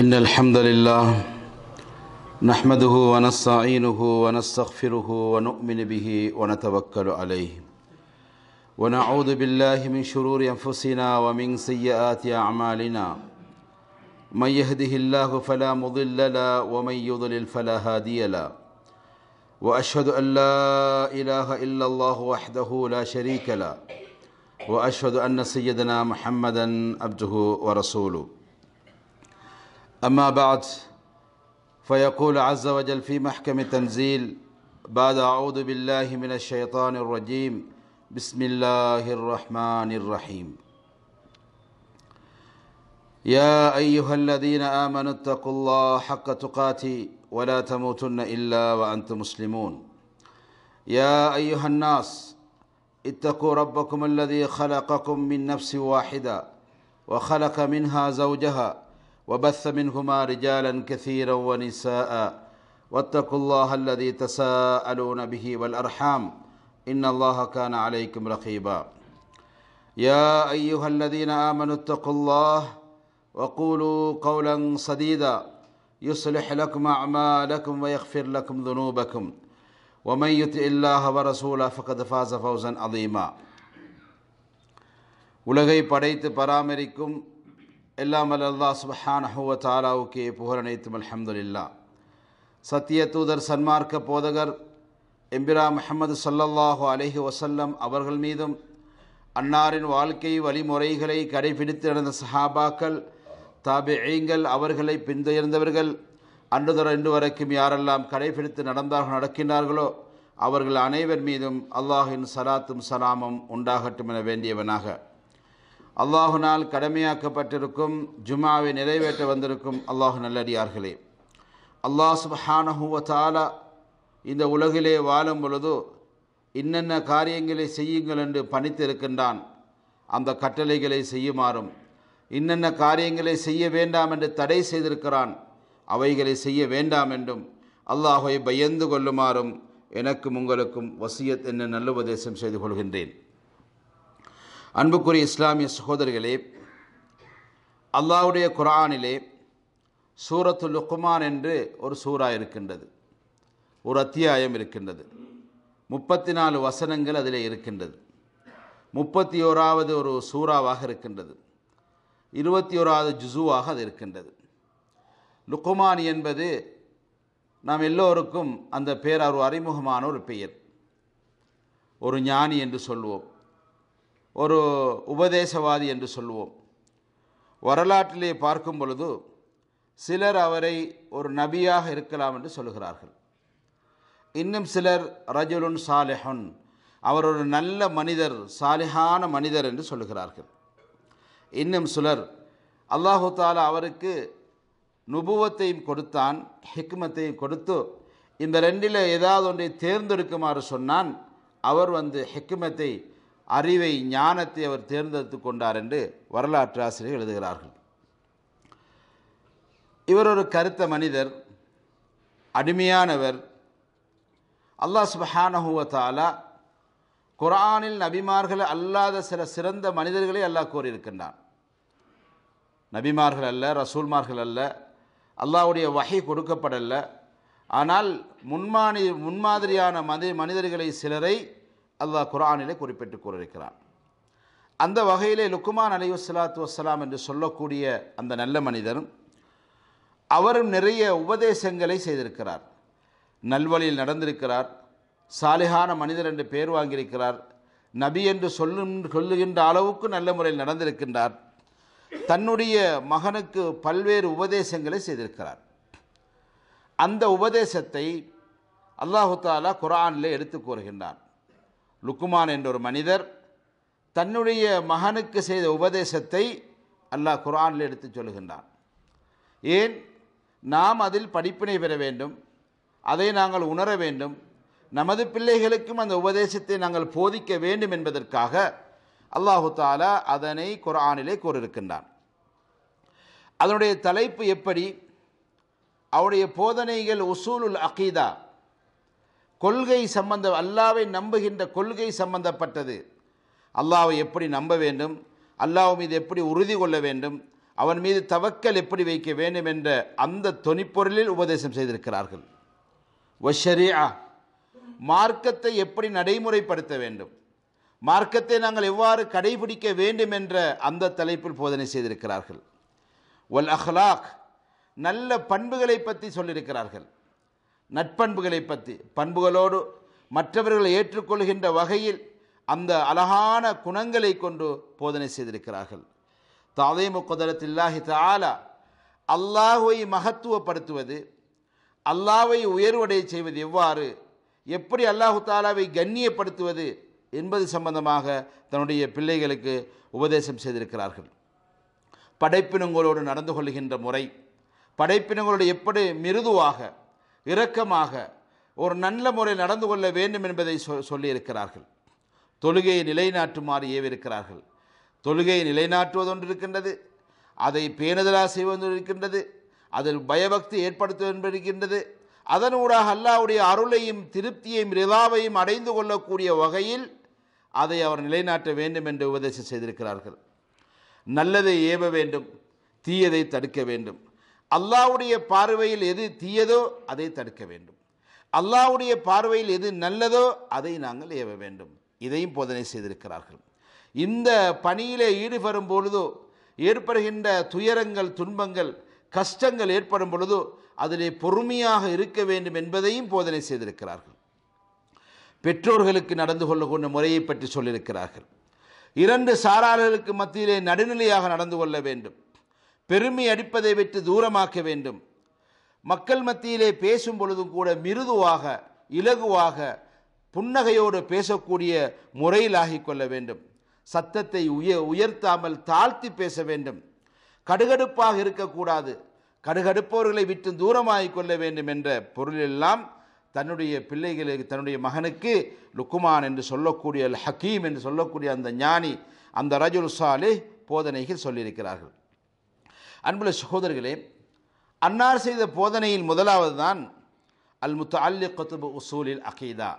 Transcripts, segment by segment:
إن الحمد لله نحمده ونستعينه ونستغفره ونؤمن به ونتوكل عليه ونعوذ بالله من شرور أنفسنا ومن سيئات أعمالنا من يهده الله فلا مضل له ومن يضلل فلا هادي له وأشهد أن لا إله إلا الله وحده لا شريك له وأشهد أن سيدنا محمدا عبده ورسوله أما بعد فيقول عز وجل في محكم التنزيل بعد أعوذ بالله من الشيطان الرجيم بسم الله الرحمن الرحيم يا أيها الذين آمنوا اتقوا الله حق تقاته ولا تموتن إلا وأنتم مسلمون يا أيها الناس اتقوا ربكم الذي خلقكم من نفس واحدة وخلق منها زوجها وبث منهما رجالا كثيرا ونساء واتقوا الله الذي تساءلون به والارحام ان الله كان عليكم رقيبا يا ايها الذين امنوا اتقوا الله وقولوا قولا سديدا يصلح لكم اعمالكم ويغفر لكم ذنوبكم ومن يطع الله ورسوله فقد فاز فوزا عظيما உலகை படைத்து பராமரிக்கும் எல்லாம் அல்லா சுபஹான் ஹுவ தாலாவுக்கே புகழனைத்தும் அலமதுல்லா சத்திய தூதர் சன்மார்க்க போதகர் எம்பிரா முஹம்மது சல்லல்லாஹு அலஹி வசல்லம் அவர்கள் மீதும் அன்னாரின் வாழ்க்கை வழிமுறைகளை கடைபிடித்து நடந்த சஹாபாக்கள் தாபிஐங்கள் அவர்களை பின்தொயர்ந்தவர்கள் அன்றுதொடர் இன்று வரைக்கும் யாரெல்லாம் கடைபிடித்து நடந்தார்கள் நடக்கின்றார்களோ அவர்கள் அனைவர் மீதும் அல்லாஹின் சலாத்தும் சலாமும் உண்டாகட்டும் என வேண்டியவனாக அல்லாஹுனால் கடமையாக்கப்பட்டிருக்கும் ஜுமாவை நிறைவேற்ற வந்திருக்கும் அல்லாஹு நல்லடியார்களே அல்லாஹ் சுபஹானஹுவத்தாலா இந்த உலகிலே வாழும் பொழுது இன்னென்ன காரியங்களை செய்யுங்கள் என்று பணித்திருக்கின்றான் அந்த கட்டளைகளை செய்யுமாறும் இன்னென்ன காரியங்களை செய்ய வேண்டாம் என்று தடை செய்திருக்கிறான் அவைகளை செய்ய வேண்டாம் என்றும் அல்லாஹை பயந்து கொள்ளுமாறும் எனக்கும் உங்களுக்கும் வசியத் என்ன நல்ல உபதேசம் செய்து கொள்கின்றேன் அன்புக்குரிய இஸ்லாமிய சகோதரிகளே அல்லாவுடைய குரானிலே சூரத்து லுக்குமான் என்று ஒரு சூறா இருக்கின்றது ஒரு அத்தியாயம் இருக்கின்றது முப்பத்தி நாலு வசனங்கள் அதில் இருக்கின்றது முப்பத்தி ஓராவது ஒரு சூறாவாக இருக்கின்றது இருபத்தி ஓராவது ஜுசுவாக அது இருக்கின்றது லுக்குமான் என்பது நாம் எல்லோருக்கும் அந்த பேர் ஒரு அறிமுகமான ஒரு பெயர் ஒரு ஞானி என்று சொல்வோம் ஒரு உபதேசவாதி என்று சொல்லுவோம் வரலாற்றிலே பார்க்கும் பொழுது சிலர் அவரை ஒரு நபியாக இருக்கலாம் என்று சொல்கிறார்கள் இன்னும் சிலர் ரஜுலுன் சாலிஹன் அவர் ஒரு நல்ல மனிதர் சாலிஹான மனிதர் என்று சொல்கிறார்கள் இன்னும் சிலர் அல்லாஹு தாலா அவருக்கு நுபுவத்தையும் கொடுத்தான் ஹிக்மத்தையும் கொடுத்து இந்த ரெண்டில் ஏதாவது ஒன்றை தேர்ந்தெடுக்குமாறு சொன்னான் அவர் வந்து ஹெக்குமத்தை அறிவை ஞானத்தை அவர் தேர்ந்தெடுத்து கொண்டார் என்று வரலாற்று ஆசிரியர் எழுதுகிறார்கள் இவர் ஒரு கருத்த மனிதர் அடிமையானவர் அல்லாஹ் சுபஹானஹுவத்தாலா குரானில் நபிமார்கள் அல்லாத சில சிறந்த மனிதர்களை அல்லாஹ் கூறியிருக்கின்றான் நபிமார்கள் அல்ல ரசூல்மார்கள் அல்ல அல்லாவுடைய வகை கொடுக்கப்படல ஆனால் முன்மானி முன்மாதிரியான மனிதர்களை சிலரை அல்லாஹ் குரானிலே குறிப்பிட்டு கூறியிருக்கிறான் அந்த வகையிலே லுக்குமான் அலையு சலாத்து வசலாம் என்று சொல்லக்கூடிய அந்த நல்ல மனிதரும் அவரும் நிறைய உபதேசங்களை செய்திருக்கிறார் நல்வழியில் நடந்திருக்கிறார் சாலிகான மனிதர் என்று பெயர் வாங்கியிருக்கிறார் நபி என்று சொல்லும் சொல்லுகின்ற அளவுக்கு நல்ல முறையில் நடந்திருக்கின்றார் தன்னுடைய மகனுக்கு பல்வேறு உபதேசங்களை செய்திருக்கிறார் அந்த உபதேசத்தை அல்லாஹு தாலா குரானில் எடுத்து கூறுகின்றான் லுக்குமான் என்ற ஒரு மனிதர் தன்னுடைய மகனுக்கு செய்த உபதேசத்தை அல்லாஹ் குரானில் எடுத்து சொல்லுகின்றான் ஏன் நாம் அதில் படிப்பினை பெற வேண்டும் அதை நாங்கள் உணர வேண்டும் நமது பிள்ளைகளுக்கும் அந்த உபதேசத்தை நாங்கள் போதிக்க வேண்டும் என்பதற்காக அல்லாஹு தாலா அதனை குரானிலே கூறியிருக்கின்றான் அதனுடைய தலைப்பு எப்படி அவருடைய போதனைகள் உசூலுல் அகீதா கொள்கை சம்பந்த அல்லாவை நம்புகின்ற கொள்கை சம்பந்தப்பட்டது அல்லாவை எப்படி நம்ப வேண்டும் அல்லாஹ் மீது எப்படி உறுதி கொள்ள வேண்டும் அவன் மீது தவக்கல் எப்படி வைக்க வேண்டும் என்ற அந்த தொனிப்பொருளில் உபதேசம் செய்திருக்கிறார்கள் வஷரியா மார்க்கத்தை எப்படி நடைமுறைப்படுத்த வேண்டும் மார்க்கத்தை நாங்கள் எவ்வாறு கடைபிடிக்க வேண்டும் என்ற அந்த தலைப்பில் போதனை செய்திருக்கிறார்கள் ஒல் அஹ்லாக் நல்ல பண்புகளை பற்றி சொல்லியிருக்கிறார்கள் நட்பண்புகளை பற்றி பண்புகளோடு மற்றவர்களை ஏற்றுக்கொள்கின்ற வகையில் அந்த அழகான குணங்களை கொண்டு போதனை செய்திருக்கிறார்கள் தாதைமு குதரத்தில்லாஹி தாலா அல்லாஹுவை மகத்துவப்படுத்துவது அல்லாவை உயர்வடை செய்வது எவ்வாறு எப்படி அல்லாஹு தாலாவை கண்ணியப்படுத்துவது என்பது சம்பந்தமாக தன்னுடைய பிள்ளைகளுக்கு உபதேசம் செய்திருக்கிறார்கள் படைப்பினங்களோடு நடந்து கொள்கின்ற முறை படைப்பினங்களோடு எப்படி மிருதுவாக இரக்கமாக ஒரு நல்ல முறை நடந்து கொள்ள வேண்டும் என்பதை சொ சொல்லியிருக்கிறார்கள் தொழுகையை நிலைநாட்டுமாறு ஏவிருக்கிறார்கள் தொழுகையை நிலைநாட்டுவது ஒன்று இருக்கின்றது அதை பேணுதலாக செய்வது இருக்கின்றது அதில் பயபக்தி ஏற்படுத்துவது அதன் அதனூடாக அல்லாவுடைய அருளையும் திருப்தியையும் ரிதாவையும் அடைந்து கொள்ளக்கூடிய வகையில் அதை அவர் நிலைநாட்ட வேண்டும் என்று உபதேசம் செய்திருக்கிறார்கள் நல்லதை ஏவ வேண்டும் தீயதை தடுக்க வேண்டும் அல்லாவுடைய பார்வையில் எது தீயதோ அதை தடுக்க வேண்டும் அல்லாவுடைய பார்வையில் எது நல்லதோ அதை நாங்கள் ஏவ வேண்டும் இதையும் போதனை செய்திருக்கிறார்கள் இந்த பணியிலே ஈடுபடும் பொழுதோ ஏற்படுகின்ற துயரங்கள் துன்பங்கள் கஷ்டங்கள் ஏற்படும் பொழுதோ அதிலே பொறுமையாக இருக்க வேண்டும் என்பதையும் போதனை செய்திருக்கிறார்கள் பெற்றோர்களுக்கு நடந்து கொள்ளக்கூடிய முறையை பற்றி சொல்லியிருக்கிறார்கள் இரண்டு சாராளர்களுக்கு மத்தியிலே நடுநிலையாக நடந்து கொள்ள வேண்டும் பெருமை அடிப்பதை விட்டு தூரமாக்க வேண்டும் மக்கள் மத்தியிலே பேசும் பொழுதும் கூட மிருதுவாக இலகுவாக புன்னகையோடு பேசக்கூடிய முறையில் ஆகிக்கொள்ள வேண்டும் சத்தத்தை உய உயர்த்தாமல் தாழ்த்தி பேச வேண்டும் கடுகடுப்பாக இருக்கக்கூடாது கடுகடுப்பவர்களை விட்டு தூரமாகி கொள்ள வேண்டும் என்ற பொருளெல்லாம் தன்னுடைய பிள்ளைகளுக்கு தன்னுடைய மகனுக்கு லுக்குமான் என்று சொல்லக்கூடிய ஹக்கீம் என்று சொல்லக்கூடிய அந்த ஞானி அந்த ரஜுல் சாலே போதனைகள் சொல்லியிருக்கிறார்கள் அன்புள்ள சகோதரர்களே அன்னார் செய்த போதனையில் முதலாவது தான் அல் முத்து அல்லி கொத்துபு உசூலில் அகைதா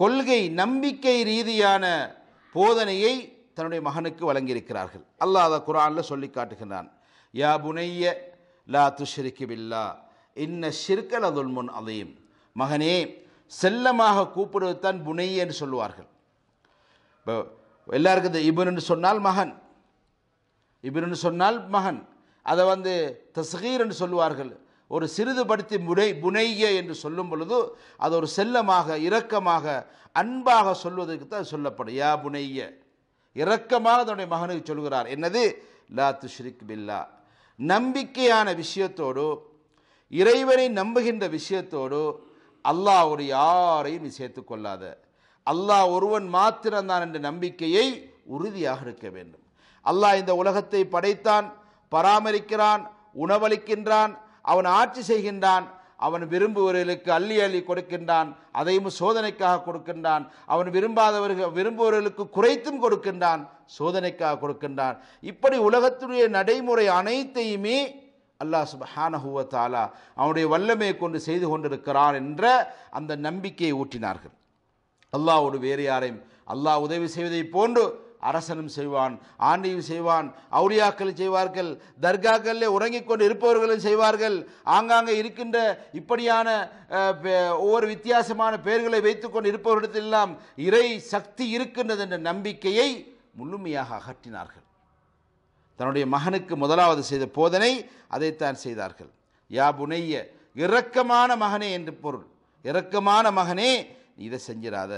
கொள்கை நம்பிக்கை ரீதியான போதனையை தன்னுடைய மகனுக்கு வழங்கியிருக்கிறார்கள் அல்லாத குரானில் சொல்லி காட்டுகின்றான் யா புனைய லா துஷ்ரிக்கு பில்லா இன்ன ஷிர்கல் அதுல் முன் அதையும் மகனே செல்லமாக கூப்பிடுவது தான் என்று சொல்லுவார்கள் இப்போ எல்லாருக்கும் இந்த என்று சொன்னால் மகன் இப்னு சொன்னால் மகன் அதை வந்து தஸ்கீர் என்று சொல்லுவார்கள் ஒரு சிறிதுபடுத்தி முனை புனைய என்று சொல்லும் பொழுது அது ஒரு செல்லமாக இரக்கமாக அன்பாக சொல்வதற்கு தான் சொல்லப்படும் யா புனைய இரக்கமாக தன்னுடைய மகனுக்கு சொல்கிறார் என்னது லா துஷ்ரிக் பில்லா நம்பிக்கையான விஷயத்தோடு இறைவனை நம்புகின்ற விஷயத்தோடு அல்லாஹ் ஒரு யாரையும் நீ சேர்த்து கொள்ளாத அல்லாஹ் ஒருவன் மாத்திரம்தான் என்ற நம்பிக்கையை உறுதியாக இருக்க வேண்டும் அல்லாஹ் இந்த உலகத்தை படைத்தான் பராமரிக்கிறான் உணவளிக்கின்றான் அவன் ஆட்சி செய்கின்றான் அவன் விரும்புவர்களுக்கு அள்ளி அள்ளி கொடுக்கின்றான் அதையும் சோதனைக்காக கொடுக்கின்றான் அவன் விரும்பாதவர்கள் விரும்புவர்களுக்கு குறைத்தும் கொடுக்கின்றான் சோதனைக்காக கொடுக்கின்றான் இப்படி உலகத்துடைய நடைமுறை அனைத்தையுமே அல்லாஹ் சுபஹானஹுவத்தாலா அவனுடைய வல்லமையை கொண்டு செய்து கொண்டிருக்கிறான் என்ற அந்த நம்பிக்கையை ஊட்டினார்கள் அல்லாஹ் ஒரு வேறு யாரையும் அல்லாஹ் உதவி செய்வதை போன்று அரசனும் செய்வான் ஆண்டியும் செய்வான் அவுளியாக்கள் செய்வார்கள் தர்காக்களில் உறங்கிக் கொண்டு இருப்பவர்களும் செய்வார்கள் ஆங்காங்கே இருக்கின்ற இப்படியான ஒவ்வொரு வித்தியாசமான பெயர்களை வைத்துக்கொண்டு இருப்பவர்களிடத்திலெல்லாம் இறை சக்தி இருக்கின்றது என்ற நம்பிக்கையை முழுமையாக அகற்றினார்கள் தன்னுடைய மகனுக்கு முதலாவது செய்த போதனை அதைத்தான் செய்தார்கள் யா புனைய இரக்கமான மகனே என்று பொருள் இரக்கமான மகனே இதை செஞ்சிடாத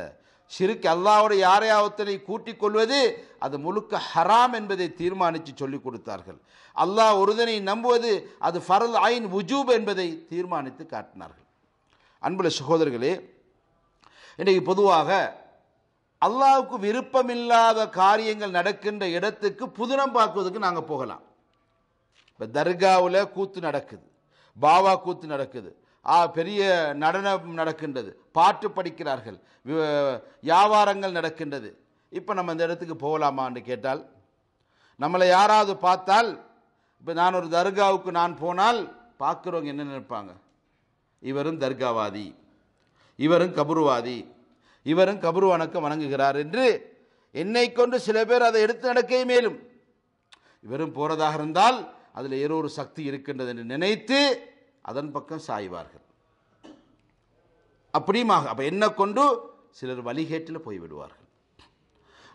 ஷிருக்கு அல்லாவோட யாரையாவத்தனை கூட்டிக் கொள்வது அது முழுக்க ஹராம் என்பதை தீர்மானித்து சொல்லிக் கொடுத்தார்கள் அல்லாஹ் ஒருதனை நம்புவது அது ஃபரல் ஐன் உஜூப் என்பதை தீர்மானித்து காட்டினார்கள் அன்புல சகோதரர்களே இன்றைக்கு பொதுவாக அல்லாவுக்கு விருப்பமில்லாத காரியங்கள் நடக்கின்ற இடத்துக்கு புதுனம் பார்க்குவதற்கு நாங்கள் போகலாம் இப்போ தர்காவில் கூத்து நடக்குது பாவா கூத்து நடக்குது பெரிய நடனம் நடக்கின்றது பாட்டு படிக்கிறார்கள் வியாபாரங்கள் நடக்கின்றது இப்போ நம்ம இந்த இடத்துக்கு போகலாமான்னு கேட்டால் நம்மளை யாராவது பார்த்தால் இப்போ நான் ஒரு தர்காவுக்கு நான் போனால் பார்க்குறவங்க என்ன நினைப்பாங்க இவரும் தர்காவாதி இவரும் கபுருவாதி இவரும் கபுரு வணக்கம் வணங்குகிறார் என்று என்னை கொண்டு சில பேர் அதை எடுத்து நடக்கையும் மேலும் இவரும் போகிறதாக இருந்தால் அதில் ஏதோ ஒரு சக்தி இருக்கின்றது என்று நினைத்து அதன் பக்கம் சாய்வார்கள் அப்படியுமாக அப்போ என்ன கொண்டு சிலர் வழிகேட்டில் போய்விடுவார்கள்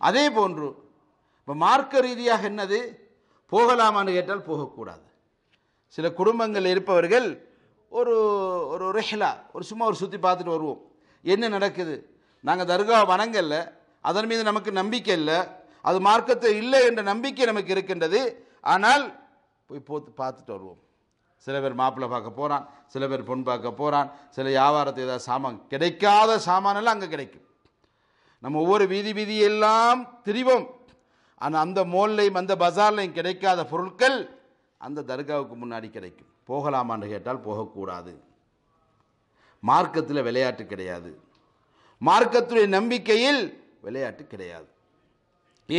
அதே போன்று இப்போ மார்க்க ரீதியாக என்னது போகலாமான்னு கேட்டால் போகக்கூடாது சில குடும்பங்கள் இருப்பவர்கள் ஒரு ஒரு ரெஹ்லா ஒரு சும்மா ஒரு சுற்றி பார்த்துட்டு வருவோம் என்ன நடக்குது நாங்கள் தர்கா வணங்கல்ல அதன் மீது நமக்கு நம்பிக்கை இல்லை அது மார்க்கத்தை இல்லை என்ற நம்பிக்கை நமக்கு இருக்கின்றது ஆனால் போய் போத்து பார்த்துட்டு வருவோம் சில பேர் மாப்பிள்ளை பார்க்க போகிறான் சில பேர் பொன் பார்க்க போகிறான் சில வியாபாரத்தை ஏதாவது சாமான் கிடைக்காத சாமானெல்லாம் அங்கே கிடைக்கும் நம்ம ஒவ்வொரு வீதி வீதியெல்லாம் திரிவோம் ஆனால் அந்த மோல்லையும் அந்த பஜார்லையும் கிடைக்காத பொருட்கள் அந்த தர்காவுக்கு முன்னாடி கிடைக்கும் போகலாமான்னு கேட்டால் போகக்கூடாது மார்க்கத்தில் விளையாட்டு கிடையாது மார்க்கத்துடைய நம்பிக்கையில் விளையாட்டு கிடையாது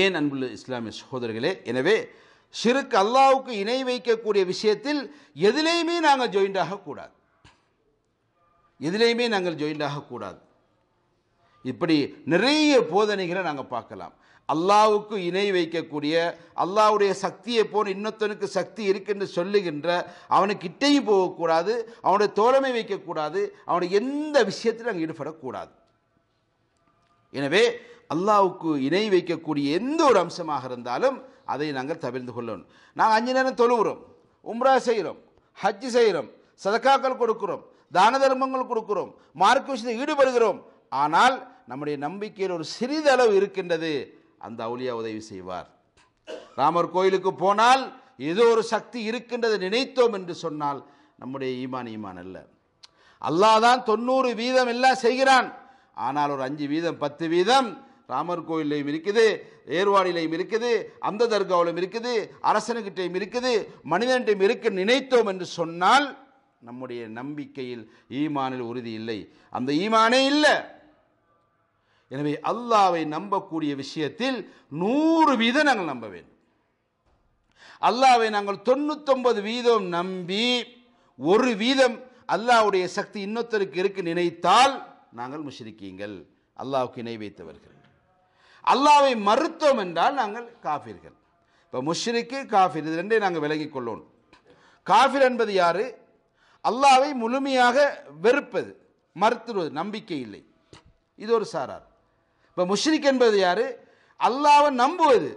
ஏன் அன்புள்ள இஸ்லாமிய சகோதரர்களே எனவே சிறுக்கு அல்லாவுக்கு இணை வைக்கக்கூடிய விஷயத்தில் எதிலேயுமே நாங்கள் ஜாயிண்ட் ஆகக்கூடாது எதிலையுமே நாங்கள் ஜாயிண்ட் ஆகக்கூடாது இப்படி நிறைய போதனைகளை நாங்கள் பார்க்கலாம் அல்லாவுக்கு இணை வைக்கக்கூடிய அல்லாவுடைய சக்தியை போன இன்னொத்தனுக்கு சக்தி இருக்குன்னு சொல்லுகின்ற அவனுக்கு இட்டையும் போகக்கூடாது அவனுடைய தோழமை வைக்கக்கூடாது அவனுடைய எந்த விஷயத்திலும் நாங்கள் ஈடுபடக்கூடாது எனவே அல்லாவுக்கு இணை வைக்கக்கூடிய எந்த ஒரு அம்சமாக இருந்தாலும் அதை நாங்கள் தவிர்த்து கொள்ளணும் நாங்கள் அஞ்சு நேரம் தொழுகிறோம் உம்ரா செய்கிறோம் ஹஜ்ஜு செய்கிறோம் சதக்காக்கள் கொடுக்குறோம் தான தர்மங்கள் கொடுக்குறோம் மார்க்க விஷயத்தில் ஈடுபடுகிறோம் ஆனால் நம்முடைய நம்பிக்கையில் ஒரு சிறிதளவு இருக்கின்றது அந்த அவுளியா உதவி செய்வார் ராமர் கோயிலுக்கு போனால் ஏதோ ஒரு சக்தி இருக்கின்றது நினைத்தோம் என்று சொன்னால் நம்முடைய ஈமான் ஈமான் அல்ல அல்லாதான் தொண்ணூறு வீதம் எல்லாம் செய்கிறான் ஆனால் ஒரு அஞ்சு வீதம் பத்து வீதம் ராமர் கோயிலையும் இருக்குது ஏர்வாடிலையும் இருக்குது அந்த தர்காவிலும் இருக்குது அரசனுக்கிட்டையும் இருக்குது மனிதன்கிட்டையும் இருக்க நினைத்தோம் என்று சொன்னால் நம்முடைய நம்பிக்கையில் ஈமானில் உறுதி இல்லை அந்த ஈமானே இல்லை எனவே அல்லாவை நம்பக்கூடிய விஷயத்தில் நூறு வீதம் நாங்கள் நம்ப வேண்டும் அல்லாவை நாங்கள் தொண்ணூத்தொன்பது வீதம் நம்பி ஒரு வீதம் அல்லாவுடைய சக்தி இன்னொருத்தருக்கு இருக்கு நினைத்தால் நாங்கள் முஷிரிக்கீங்கள் அல்லாவுக்கு இணை வைத்தவர்கள் அல்லாவை மறுத்தோம் என்றால் நாங்கள் காஃபிர்கள் இப்போ முஷ்ரிக்கு காஃபிர் இது ரெண்டையும் நாங்கள் விலகி கொள்ளணும் காஃபிர் என்பது யார் அல்லாவை முழுமையாக வெறுப்பது மறுத்துருவது நம்பிக்கை இல்லை இது ஒரு சாரார் இப்போ முஷ்ரிக் என்பது யார் அல்லாவை நம்புவது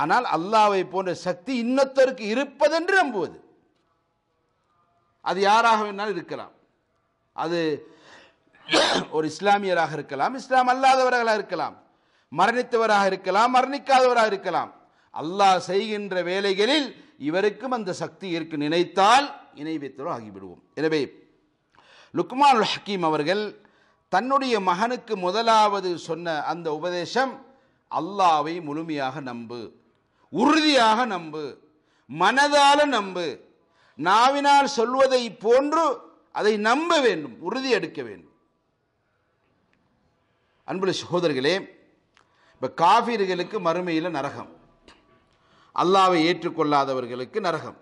ஆனால் அல்லாவை போன்ற சக்தி இன்னத்தருக்கு இருப்பதென்று நம்புவது அது யாராக வேணாலும் இருக்கலாம் அது ஒரு இஸ்லாமியராக இருக்கலாம் இஸ்லாம் அல்லாதவர்களாக இருக்கலாம் மரணித்தவராக இருக்கலாம் மரணிக்காதவராக இருக்கலாம் அல்லாஹ் செய்கின்ற வேலைகளில் இவருக்கும் அந்த சக்தி இருக்கு நினைத்தால் இணை ஆகிவிடுவோம் எனவே லுக்மான் ஹக்கீம் அவர்கள் தன்னுடைய மகனுக்கு முதலாவது சொன்ன அந்த உபதேசம் அல்லாவை முழுமையாக நம்பு உறுதியாக நம்பு மனதால நம்பு நாவினால் சொல்வதை போன்று அதை நம்ப வேண்டும் உறுதி எடுக்க வேண்டும் அன்புள்ள சகோதரர்களே இப்போ காஃபிர்களுக்கு மறுமையில் நரகம் அல்லாவை ஏற்றுக்கொள்ளாதவர்களுக்கு நரகம்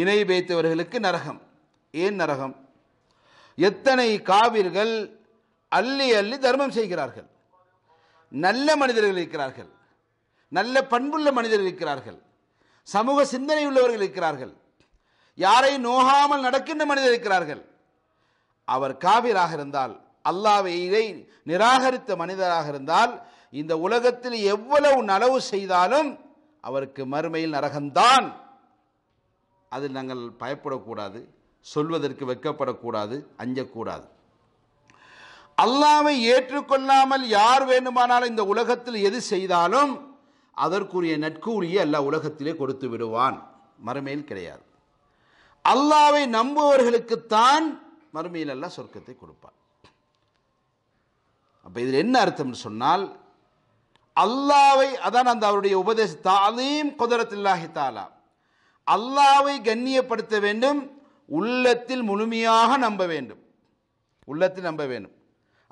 இணை வைத்தவர்களுக்கு நரகம் ஏன் நரகம் எத்தனை காவிர்கள் அள்ளி அள்ளி தர்மம் செய்கிறார்கள் நல்ல மனிதர்கள் இருக்கிறார்கள் நல்ல பண்புள்ள மனிதர்கள் இருக்கிறார்கள் சமூக சிந்தனை உள்ளவர்கள் இருக்கிறார்கள் யாரை நோகாமல் நடக்கின்ற மனிதர் இருக்கிறார்கள் அவர் காவிராக இருந்தால் அல்லாவை இதை நிராகரித்த மனிதராக இருந்தால் இந்த உலகத்தில் எவ்வளவு நலவு செய்தாலும் அவருக்கு மறுமையில் நரகம்தான் அதில் நாங்கள் பயப்படக்கூடாது சொல்வதற்கு வெக்கப்படக்கூடாது அஞ்சக்கூடாது அல்லாவை ஏற்றுக்கொள்ளாமல் யார் வேண்டுமானாலும் இந்த உலகத்தில் எது செய்தாலும் அதற்குரிய நட்கூலியை எல்லா உலகத்திலே கொடுத்து விடுவான் மறுமையில் கிடையாது அல்லாவை நம்புவர்களுக்குத்தான் மறுமையில் அல்லாஹ் சொர்க்கத்தை கொடுப்பான் அப்போ இதில் என்ன அர்த்தம்னு சொன்னால் அல்லாவை அதான் அந்த அவருடைய உபதேச தாலீம் குதரத்தில்லாஹி தாலா அல்லாவை கண்ணியப்படுத்த வேண்டும் உள்ளத்தில் முழுமையாக நம்ப வேண்டும் உள்ளத்தில் நம்ப வேண்டும்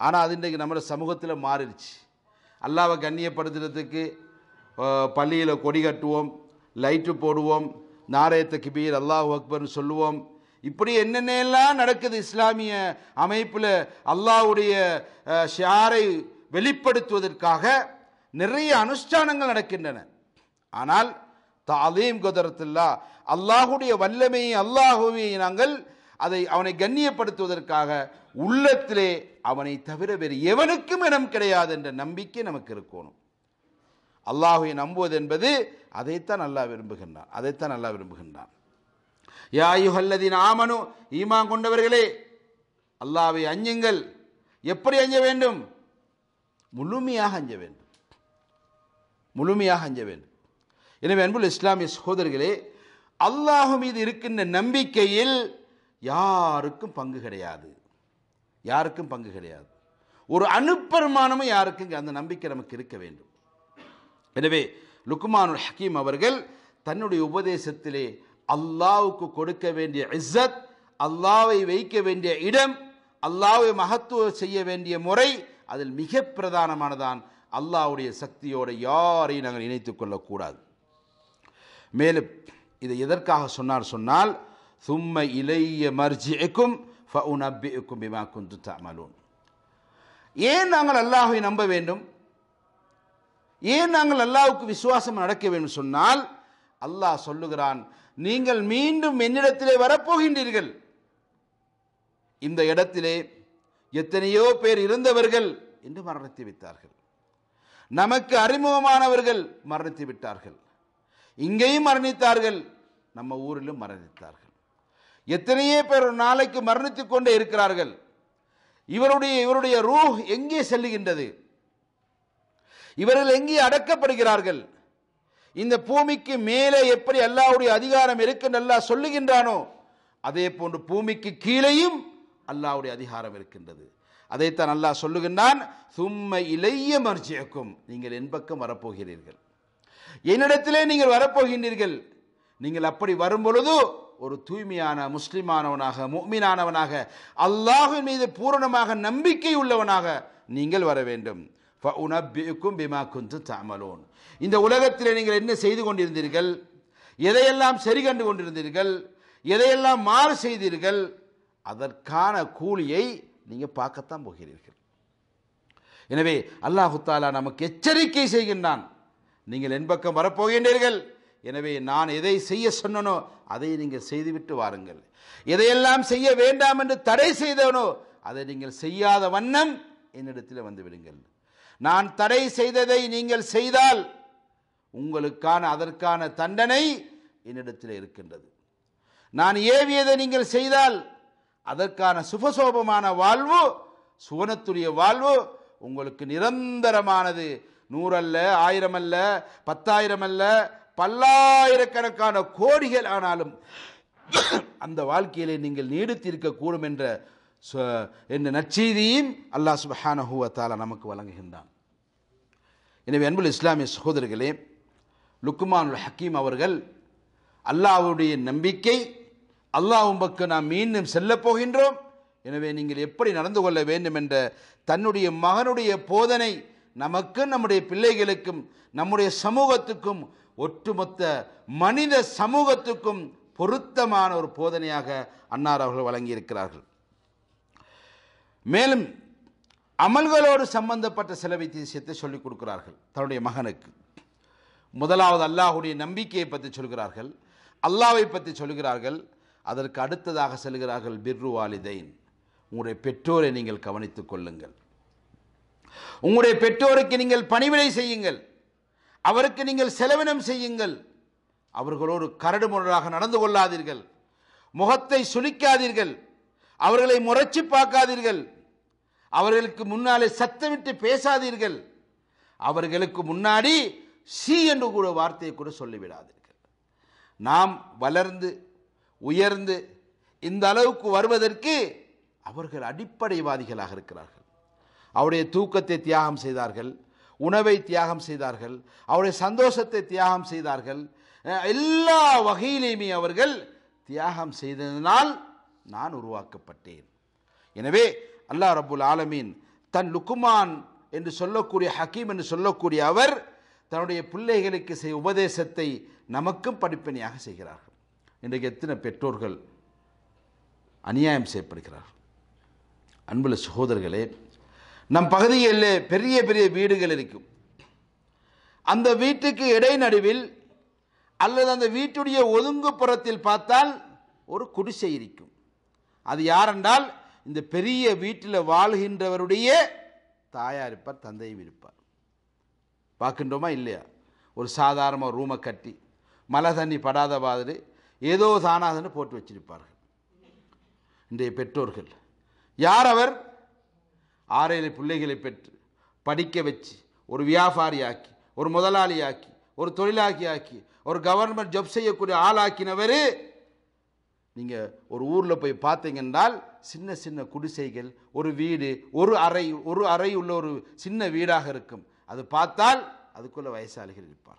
ஆனால் அது இன்றைக்கு நம்மளை சமூகத்தில் மாறிடுச்சு அல்லாவை கண்ணியப்படுத்துறதுக்கு பள்ளியில் கொடி கட்டுவோம் லைட்டு போடுவோம் நாரயத்தை கிபீர் அல்லாஹ் அக்பர்னு சொல்லுவோம் இப்படி என்னென்னலாம் நடக்குது இஸ்லாமிய அமைப்பில் அல்லாவுடைய ஷாரை வெளிப்படுத்துவதற்காக நிறைய அனுஷ்டானங்கள் நடக்கின்றன ஆனால் தாலீம் குதரத்துல்லா அல்லாஹுடைய வல்லமையை அல்லாஹுவை நாங்கள் அதை அவனை கண்ணியப்படுத்துவதற்காக உள்ளத்திலே அவனை தவிர வேறு எவனுக்கும் இடம் கிடையாது என்ற நம்பிக்கை நமக்கு இருக்கணும் அல்லாஹுவை நம்புவது என்பது அதைத்தான் நல்லா விரும்புகின்றான் அதைத்தான் நல்லா விரும்புகின்றான் யாயுஹல்லதின் ஆமனு ஈமான் கொண்டவர்களே அல்லாவை அஞ்சுங்கள் எப்படி அஞ்ச வேண்டும் முழுமையாக அஞ்ச வேண்டும் முழுமையாக அஞ்ச வேண்டும் எனவே அன்புள்ள இஸ்லாமிய சகோதரர்களே அல்லாஹு மீது இருக்கின்ற நம்பிக்கையில் யாருக்கும் பங்கு கிடையாது யாருக்கும் பங்கு கிடையாது ஒரு அணுப்பெருமானமும் யாருக்கும் அந்த நம்பிக்கை நமக்கு இருக்க வேண்டும் எனவே லுக்குமானுல் ஹக்கீம் அவர்கள் தன்னுடைய உபதேசத்திலே அல்லாவுக்கு கொடுக்க வேண்டிய இஸ்ஸத் அல்லாவை வைக்க வேண்டிய இடம் அல்லாவை மகத்துவம் செய்ய வேண்டிய முறை அதில் மிக பிரதானமானதான் அல்லாவுடைய சக்தியோடு யாரையும் நாங்கள் இணைத்து கொள்ளக்கூடாது மேலும் இதை எதற்காக சொன்னார் சொன்னால் சும்ம இளைய மர்ஜிக்கும் பிமா குந்து தமலூன் ஏன் நாங்கள் அல்லாஹை நம்ப வேண்டும் ஏன் நாங்கள் அல்லாவுக்கு விசுவாசம் நடக்க வேண்டும் சொன்னால் அல்லாஹ் சொல்லுகிறான் நீங்கள் மீண்டும் என்னிடத்திலே வரப்போகின்றீர்கள் இந்த இடத்திலே எத்தனையோ பேர் இருந்தவர்கள் என்று மரணித்து விட்டார்கள் நமக்கு அறிமுகமானவர்கள் மரணித்து விட்டார்கள் இங்கேயும் மரணித்தார்கள் நம்ம ஊரிலும் மரணித்தார்கள் எத்தனையே பேர் நாளைக்கு மரணித்துக் கொண்டே இருக்கிறார்கள் இவருடைய இவருடைய ரூஹ் எங்கே செல்லுகின்றது இவர்கள் எங்கே அடக்கப்படுகிறார்கள் இந்த பூமிக்கு மேலே எப்படி அல்லாவுடைய அதிகாரம் இருக்கு அல்லாஹ் சொல்லுகின்றானோ அதே போன்று பூமிக்கு கீழேயும் அல்லாவுடைய அதிகாரம் இருக்கின்றது அதைத்தான் அல்லாஹ் சொல்லுகின்றான் சும்ம இளைய மர்ஜியக்கும் நீங்கள் என் பக்கம் வரப்போகிறீர்கள் என்னிடத்திலே நீங்கள் வரப்போகின்றீர்கள் நீங்கள் அப்படி வரும் பொழுது ஒரு தூய்மையான முஸ்லிமானவனாக முக்மீனானவனாக அல்லாஹின் மீது பூரணமாக நம்பிக்கை உள்ளவனாக நீங்கள் வர வேண்டும் பிமா குந்து தாமலோன் இந்த உலகத்தில் நீங்கள் என்ன செய்து கொண்டிருந்தீர்கள் எதையெல்லாம் சரி கண்டு கொண்டிருந்தீர்கள் எதையெல்லாம் மாறு செய்தீர்கள் அதற்கான கூலியை நீங்கள் பார்க்கத்தான் போகிறீர்கள் எனவே அல்லாஹுத்தாலா நமக்கு எச்சரிக்கை செய்கின்றான் நீங்கள் என் பக்கம் வரப்போகின்றீர்கள் எனவே நான் எதை செய்ய சொன்னனோ அதை நீங்கள் செய்துவிட்டு வாருங்கள் எதையெல்லாம் செய்ய வேண்டாம் என்று தடை செய்தவனோ அதை நீங்கள் செய்யாத வண்ணம் என்னிடத்தில் வந்துவிடுங்கள் நான் தடை செய்ததை நீங்கள் செய்தால் உங்களுக்கான அதற்கான தண்டனை என்னிடத்தில் இருக்கின்றது நான் ஏவியதை நீங்கள் செய்தால் அதற்கான சுபசோபமான வாழ்வு சுவனத்துடைய வாழ்வு உங்களுக்கு நிரந்தரமானது நூறல்ல ஆயிரம் அல்ல பத்தாயிரம் அல்ல பல்லாயிரக்கணக்கான கோடிகள் ஆனாலும் அந்த வாழ்க்கையிலே நீங்கள் நீடித்திருக்கக்கூடும் என்ற என்ற நச்செய்தியும் அல்லாஹ் சுபஹானஹுவத்தால நமக்கு வழங்குகின்றான் எனவே அன்புல் இஸ்லாமிய சகோதரர்களே லுக்குமான் ஹக்கீம் அவர்கள் அல்லாவுடைய நம்பிக்கை அல்லாஹ் நாம் மீண்டும் செல்லப் போகின்றோம் எனவே நீங்கள் எப்படி நடந்து கொள்ள வேண்டும் என்ற தன்னுடைய மகனுடைய போதனை நமக்கும் நம்முடைய பிள்ளைகளுக்கும் நம்முடைய சமூகத்துக்கும் ஒட்டுமொத்த மனித சமூகத்துக்கும் பொருத்தமான ஒரு போதனையாக அன்னார் அவர்கள் வழங்கியிருக்கிறார்கள் மேலும் அமல்களோடு சம்பந்தப்பட்ட சில விஷயத்தை சொல்லிக் கொடுக்கிறார்கள் தன்னுடைய மகனுக்கு முதலாவது அல்லாஹுடைய நம்பிக்கையை பற்றி சொல்கிறார்கள் அல்லாவை பற்றி சொல்கிறார்கள் அதற்கு அடுத்ததாக செல்கிறார்கள் பிர்ரு வாலிதைன் உங்களுடைய பெற்றோரை நீங்கள் கவனித்துக் கொள்ளுங்கள் உங்களுடைய பெற்றோருக்கு நீங்கள் பணிவிடை செய்யுங்கள் அவருக்கு நீங்கள் செலவினம் செய்யுங்கள் அவர்களோடு கரடு முரடாக நடந்து கொள்ளாதீர்கள் முகத்தை சுளிக்காதீர்கள் அவர்களை முறைச்சி பார்க்காதீர்கள் அவர்களுக்கு முன்னாலே சத்தமிட்டு பேசாதீர்கள் அவர்களுக்கு முன்னாடி சி என்று கூட வார்த்தையை கூட சொல்லிவிடாதீர்கள் நாம் வளர்ந்து உயர்ந்து இந்த அளவுக்கு வருவதற்கு அவர்கள் அடிப்படைவாதிகளாக இருக்கிறார்கள் அவருடைய தூக்கத்தை தியாகம் செய்தார்கள் உணவை தியாகம் செய்தார்கள் அவருடைய சந்தோஷத்தை தியாகம் செய்தார்கள் எல்லா வகையிலையுமே அவர்கள் தியாகம் செய்ததனால் நான் உருவாக்கப்பட்டேன் எனவே அல்லாஹ் ரபுல் ஆலமீன் தன் லுக்குமான் என்று சொல்லக்கூடிய ஹக்கீம் என்று சொல்லக்கூடிய அவர் தன்னுடைய பிள்ளைகளுக்கு செய் உபதேசத்தை நமக்கும் படிப்பணியாக செய்கிறார்கள் இன்றைக்கு எத்தனை பெற்றோர்கள் அநியாயம் செய்யப்படுகிறார்கள் அன்புல சகோதரர்களே நம் பகுதியில் பெரிய பெரிய வீடுகள் இருக்கும் அந்த வீட்டுக்கு இடைநடுவில் அல்லது அந்த வீட்டுடைய ஒதுங்குப்புறத்தில் பார்த்தால் ஒரு குடிசை இருக்கும் அது யாரென்றால் இந்த பெரிய வீட்டில் வாழ்கின்றவருடைய தாயார் இருப்பார் தந்தையும் இருப்பார் பார்க்கின்றோமா இல்லையா ஒரு சாதாரண ரூமை கட்டி மழை தண்ணி படாத மாதிரி ஏதோ தானாதன்னு போட்டு வச்சிருப்பார்கள் இன்றைய பெற்றோர்கள் யார் அவர் ஆறேழு பிள்ளைகளை பெற்று படிக்க வச்சு ஒரு வியாபாரியாக்கி ஒரு முதலாளி ஆக்கி ஒரு தொழிலாக்கி ஆக்கி ஒரு கவர்மெண்ட் ஜப் செய்யக்கூடிய ஆளாக்கினவர் நீங்கள் ஒரு ஊரில் போய் பார்த்தீங்கன்னால் சின்ன சின்ன குடிசைகள் ஒரு வீடு ஒரு அறை ஒரு அறை உள்ள ஒரு சின்ன வீடாக இருக்கும் அது பார்த்தால் அதுக்குள்ள வயசாளிகள் இருப்பார்கள்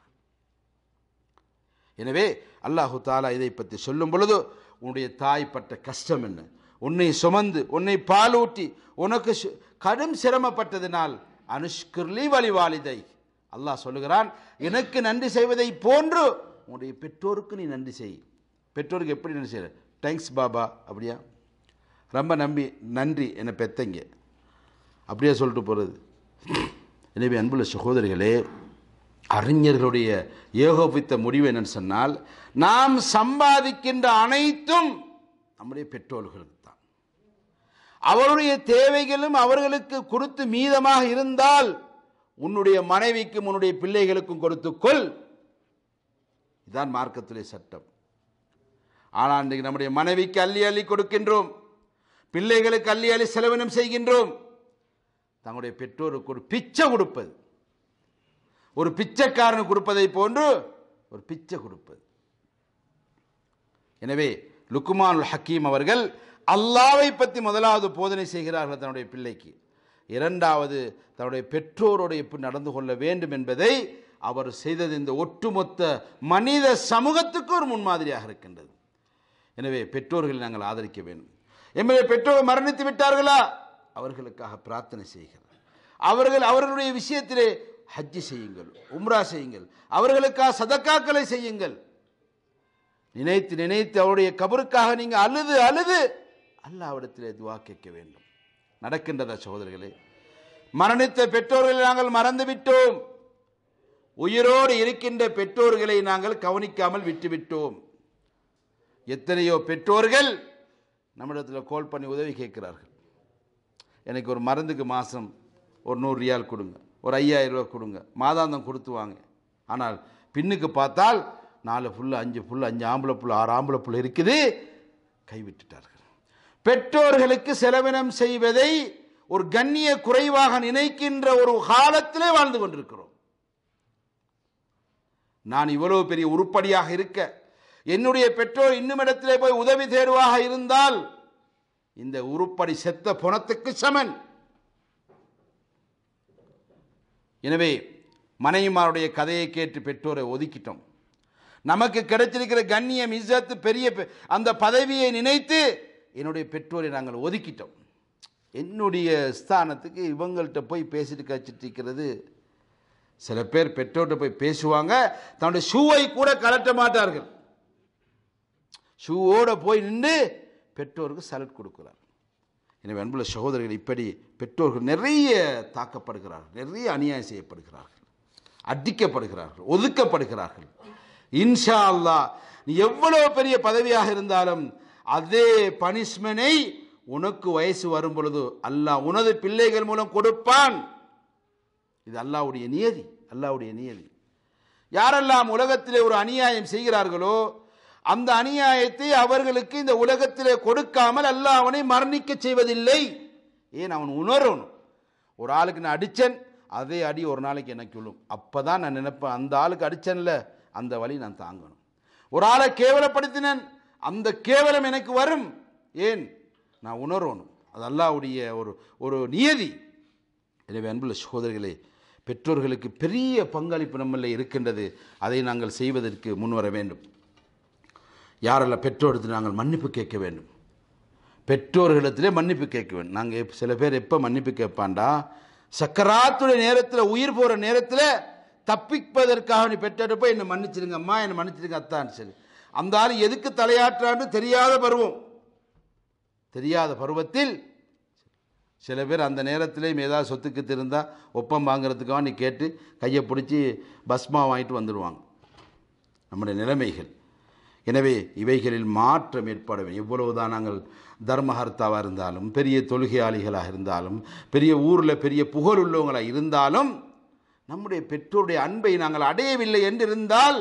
எனவே அல்லாஹு தாலா இதை பற்றி சொல்லும் பொழுது உன்னுடைய தாய் பட்ட கஷ்டம் என்ன உன்னை சுமந்து உன்னை பாலூட்டி உனக்கு கடும் சிரமப்பட்டதினால் அனுஷ்கிர்லி வழிவாளிதை அல்லாஹ் சொல்லுகிறான் எனக்கு நன்றி செய்வதை போன்று உன்னுடைய பெற்றோருக்கு நீ நன்றி செய் பெற்றோருக்கு எப்படி நன்றி செய்ய தேங்க்ஸ் பாபா அப்படியா ரொம்ப நம்பி நன்றி என்னை பெத்தங்க அப்படியே சொல்லிட்டு போகிறது எனவே அன்புள்ள சகோதரிகளே அறிஞர்களுடைய ஏகோபித்த முடிவு என்னன்னு சொன்னால் நாம் சம்பாதிக்கின்ற அனைத்தும் நம்முடைய பெற்றோர்களுக்கு தான் அவருடைய தேவைகளும் அவர்களுக்கு கொடுத்து மீதமாக இருந்தால் உன்னுடைய மனைவிக்கும் உன்னுடைய பிள்ளைகளுக்கும் கொடுத்துக்கொள் இதுதான் மார்க்கத்திலே சட்டம் ஆனால் இன்றைக்கு நம்முடைய மனைவிக்கு அள்ளி அள்ளி கொடுக்கின்றோம் பிள்ளைகளுக்கு அள்ளி அள்ளி செலவினம் செய்கின்றோம் தங்களுடைய பெற்றோருக்கு ஒரு பிச்சை கொடுப்பது ஒரு பிச்சைக்காரனு கொடுப்பதை போன்று ஒரு பிச்சை கொடுப்பது எனவே லுக்குமானுல் ஹக்கீம் அவர்கள் அல்லாவை பற்றி முதலாவது போதனை செய்கிறார்கள் தன்னுடைய பிள்ளைக்கு இரண்டாவது தன்னுடைய பெற்றோரோடு எப்படி நடந்து கொள்ள வேண்டும் என்பதை அவர் செய்தது இந்த ஒட்டுமொத்த மனித சமூகத்துக்கு ஒரு முன்மாதிரியாக இருக்கின்றது எனவே பெற்றோர்களை நாங்கள் ஆதரிக்க வேண்டும் எம்முடைய பெற்றோர் மரணித்து விட்டார்களா அவர்களுக்காக பிரார்த்தனை செய்கிறார் அவர்கள் அவர்களுடைய விஷயத்திலே ஹஜ்ஜி செய்யுங்கள் உம்ரா செய்யுங்கள் அவர்களுக்காக சதக்காக்களை செய்யுங்கள் நினைத்து நினைத்து அவருடைய கபருக்காக நீங்கள் அழுது அழுது அல்லாவிடத்திலே துவா கேட்க வேண்டும் நடக்கின்றதா சகோதரர்களே மரணித்த பெற்றோர்களை நாங்கள் மறந்துவிட்டோம் உயிரோடு இருக்கின்ற பெற்றோர்களை நாங்கள் கவனிக்காமல் விட்டுவிட்டோம் எத்தனையோ பெற்றோர்கள் நம்மிடத்தில் கோல் பண்ணி உதவி கேட்குறார்கள் எனக்கு ஒரு மருந்துக்கு மாதம் ஒரு நூறு ரியால் கொடுங்க ஒரு ஐயாயிரம் ரூபா கொடுங்க மாதாந்தம் கொடுத்து வாங்க ஆனால் பின்னுக்கு பார்த்தால் நாலு புல் அஞ்சு புல் அஞ்சு ஆம்பளை புல் ஆறு ஆம்பளை புல் இருக்குது கைவிட்டுட்டார்கள் பெற்றோர்களுக்கு செலவினம் செய்வதை ஒரு கண்ணிய குறைவாக நினைக்கின்ற ஒரு காலத்திலே வாழ்ந்து கொண்டிருக்கிறோம் நான் இவ்வளவு பெரிய உருப்படியாக இருக்க என்னுடைய பெற்றோர் இன்னுமிடத்திலே போய் உதவி தேர்வாக இருந்தால் இந்த உருப்படி செத்த புணத்துக்கு சமன் எனவே மனைவிமாருடைய கதையை கேட்டு பெற்றோரை ஒதுக்கிட்டோம் நமக்கு கிடைச்சிருக்கிற கண்ணியம் இசத்து பெரிய அந்த பதவியை நினைத்து என்னுடைய பெற்றோரை நாங்கள் ஒதுக்கிட்டோம் என்னுடைய ஸ்தானத்துக்கு இவங்கள்ட்ட போய் பேசிட்டு கச்சிட்டு இருக்கிறது சில பேர் பெற்றோர்கிட்ட போய் பேசுவாங்க தன்னுடைய ஷூவை கூட கலட்ட மாட்டார்கள் ஷூவோடு போய் நின்று பெற்றோருக்கு சலட் கொடுக்குறார் எனவே அன்புள்ள சகோதரர்கள் இப்படி பெற்றோர்கள் நிறைய தாக்கப்படுகிறார்கள் நிறைய அநியாயம் செய்யப்படுகிறார்கள் அடிக்கப்படுகிறார்கள் ஒதுக்கப்படுகிறார்கள் இன்ஷா அல்லா நீ எவ்வளோ பெரிய பதவியாக இருந்தாலும் அதே பனிஷ்மெனை உனக்கு வயசு வரும் பொழுது அல்லாஹ் உனது பிள்ளைகள் மூலம் கொடுப்பான் இது அல்லாவுடைய நியதி அல்லாவுடைய நியதி யாரெல்லாம் உலகத்திலே ஒரு அநியாயம் செய்கிறார்களோ அந்த அநியாயத்தை அவர்களுக்கு இந்த உலகத்திலே கொடுக்காமல் அல்ல அவனை மரணிக்க செய்வதில்லை ஏன் அவன் உணரணும் ஒரு ஆளுக்கு நான் அடித்தேன் அதே அடி ஒரு நாளைக்கு எனக்கு விழும் அப்போ தான் நான் நினைப்பேன் அந்த ஆளுக்கு அடித்தேன்ல அந்த வழி நான் தாங்கணும் ஒரு ஆளை கேவலப்படுத்தினேன் அந்த கேவலம் எனக்கு வரும் ஏன் நான் உணரணும் அது அல்லாவுடைய ஒரு ஒரு நியதி எனவே அன்புள்ள சகோதரிகளே பெற்றோர்களுக்கு பெரிய பங்களிப்பு நம்மளில் இருக்கின்றது அதை நாங்கள் செய்வதற்கு முன்வர வேண்டும் யாரெல்லாம் பெற்றோருக்கு நாங்கள் மன்னிப்பு கேட்க வேண்டும் பெற்றோர்களிடத்திலே மன்னிப்பு கேட்க வேண்டும் நாங்கள் சில பேர் எப்போ மன்னிப்பு கேட்பாண்டா சக்கராத்துடைய நேரத்தில் உயிர் போகிற நேரத்தில் தப்பிப்பதற்காக நீ போய் என்னை மன்னிச்சிருங்க அம்மா என்னை மன்னிச்சிருங்க அத்தான்னு சொல்லி அந்த ஆள் எதுக்கு தலையாற்றான்னு தெரியாத பருவம் தெரியாத பருவத்தில் சில பேர் அந்த நேரத்திலேயும் ஏதாவது சொத்துக்கு திருந்தால் ஒப்பம் வாங்குறதுக்காக நீ கேட்டு கையை பிடிச்சி பஸ்மா வாங்கிட்டு வந்துடுவாங்க நம்முடைய நிலைமைகள் எனவே இவைகளில் மாற்றம் ஏற்பட வேண்டும் எவ்வளவுதான் நாங்கள் தர்மஹர்த்தாவாக இருந்தாலும் பெரிய தொழுகையாளிகளாக இருந்தாலும் பெரிய ஊரில் பெரிய புகழ் உள்ளவங்களாக இருந்தாலும் நம்முடைய பெற்றோருடைய அன்பை நாங்கள் அடையவில்லை என்றிருந்தால்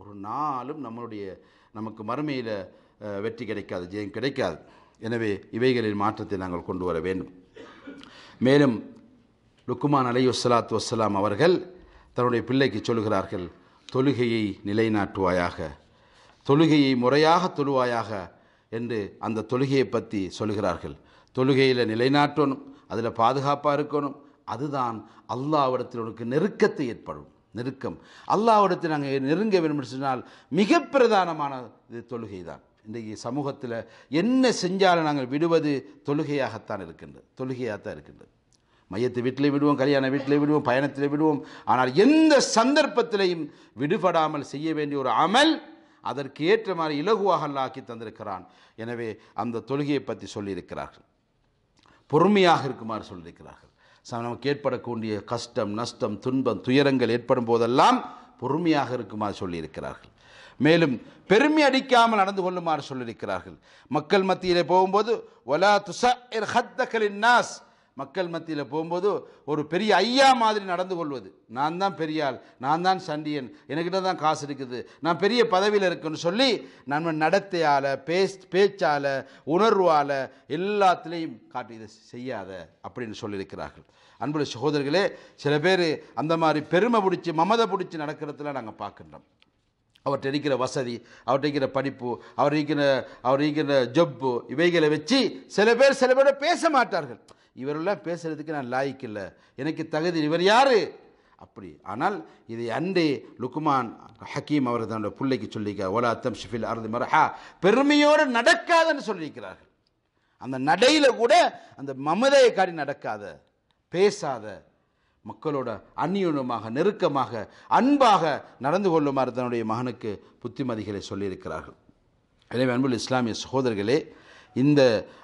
ஒரு நாளும் நம்மளுடைய நமக்கு மறுமையில் வெற்றி கிடைக்காது ஜெயம் கிடைக்காது எனவே இவைகளில் மாற்றத்தை நாங்கள் கொண்டு வர வேண்டும் மேலும் லுக்குமான் அலி வசலாத்து வசலாம் அவர்கள் தன்னுடைய பிள்ளைக்கு சொல்கிறார்கள் தொழுகையை நிலைநாட்டுவாயாக தொழுகையை முறையாக தொழுவாயாக என்று அந்த தொழுகையை பற்றி சொல்கிறார்கள் தொழுகையில் நிலைநாட்டணும் அதில் பாதுகாப்பாக இருக்கணும் அதுதான் அல்லாவிடத்தில் உனக்கு நெருக்கத்தை ஏற்படும் நெருக்கம் அல்லாவிடத்தை நாங்கள் நெருங்க வேண்டும் சொன்னால் மிக பிரதானமான இது தொழுகை தான் இன்றைக்கு சமூகத்தில் என்ன செஞ்சாலும் நாங்கள் விடுவது தொழுகையாகத்தான் இருக்கின்றது தொழுகையாகத்தான் இருக்கின்றது மையத்து வீட்டிலே விடுவோம் கல்யாண வீட்டிலே விடுவோம் பயணத்திலே விடுவோம் ஆனால் எந்த சந்தர்ப்பத்திலையும் விடுபடாமல் செய்ய வேண்டிய ஒரு அமல் அதற்கு ஏற்ற மாதிரி இலகுவாக அல்லாக்கி தந்திருக்கிறான் எனவே அந்த தொழுகையை பற்றி சொல்லியிருக்கிறார்கள் பொறுமையாக இருக்குமாறு சொல்லியிருக்கிறார்கள் நமக்கு ஏற்படக்கூடிய கஷ்டம் நஷ்டம் துன்பம் துயரங்கள் ஏற்படும் போதெல்லாம் பொறுமையாக இருக்குமாறு சொல்லியிருக்கிறார்கள் மேலும் பெருமை அடிக்காமல் நடந்து கொள்ளுமாறு சொல்லியிருக்கிறார்கள் மக்கள் மத்தியிலே போகும்போது ஒலா துச நாஸ் மக்கள் மத்தியில் போகும்போது ஒரு பெரிய ஐயா மாதிரி நடந்து கொள்வது நான் தான் பெரியாள் நான் தான் சண்டியன் எனக்கிட்ட தான் காசு இருக்குது நான் பெரிய பதவியில் இருக்குன்னு சொல்லி நம்ம நடத்தையால் பேஸ் பேச்சால் உணர்வால் எல்லாத்துலேயும் காட்டி இதை செய்யாத அப்படின்னு சொல்லியிருக்கிறார்கள் அன்புடைய சகோதரர்களே சில பேர் அந்த மாதிரி பெருமை பிடிச்சி மமதை பிடிச்சி நடக்கிறதுல நாங்கள் பார்க்கின்றோம் அவர்கிட்ட இருக்கிற வசதி அவர்கிட்ட இருக்கிற படிப்பு அவர் இருக்கிற அவர் இருக்கிற ஜப்பு இவைகளை வச்சு சில பேர் சில பேரோட பேச மாட்டார்கள் இவரெல்லாம் பேசுகிறதுக்கு நான் லாய்க்கு இல்லை எனக்கு தகுதி இவர் யார் அப்படி ஆனால் இதை அன்றி லுக்குமான் ஹக்கீம் அவர் தன்னுடைய பிள்ளைக்கு சொல்லிக்க ஓலா அத்தம் ஷிஃபில் அறுதி மரஹா பெருமையோடு நடக்காதன்னு சொல்லியிருக்கிறார்கள் அந்த நடையில் கூட அந்த மமதையை காட்டி நடக்காத பேசாத மக்களோட அந்நியுணமாக நெருக்கமாக அன்பாக நடந்து கொள்ளுமாறு தன்னுடைய மகனுக்கு புத்திமதிகளை சொல்லியிருக்கிறார்கள் எனவே அன்புள்ள இஸ்லாமிய சகோதரர்களே இந்த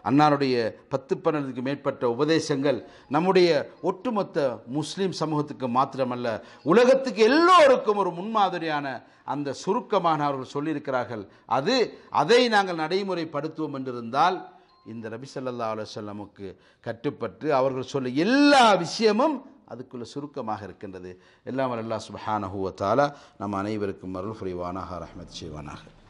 அன்னாருடைய பத்து பன்னெண்டுக்கு மேற்பட்ட உபதேசங்கள் நம்முடைய ஒட்டுமொத்த முஸ்லீம் சமூகத்துக்கு மாத்திரமல்ல உலகத்துக்கு எல்லோருக்கும் ஒரு முன்மாதிரியான அந்த சுருக்கமான அவர்கள் சொல்லியிருக்கிறார்கள் அது அதை நாங்கள் நடைமுறைப்படுத்துவோம் என்றிருந்தால் இந்த ரபிசல்லா அலுவலமுக்கு கட்டுப்பட்டு அவர்கள் சொல்ல எல்லா விஷயமும் அதுக்குள்ள சுருக்கமாக இருக்கின்றது எல்லாம் அல்லா சுபஹானஹுவத்தாலா நம் அனைவருக்கும் அருள் புரிவானாக ரஹமத் செய்வானாக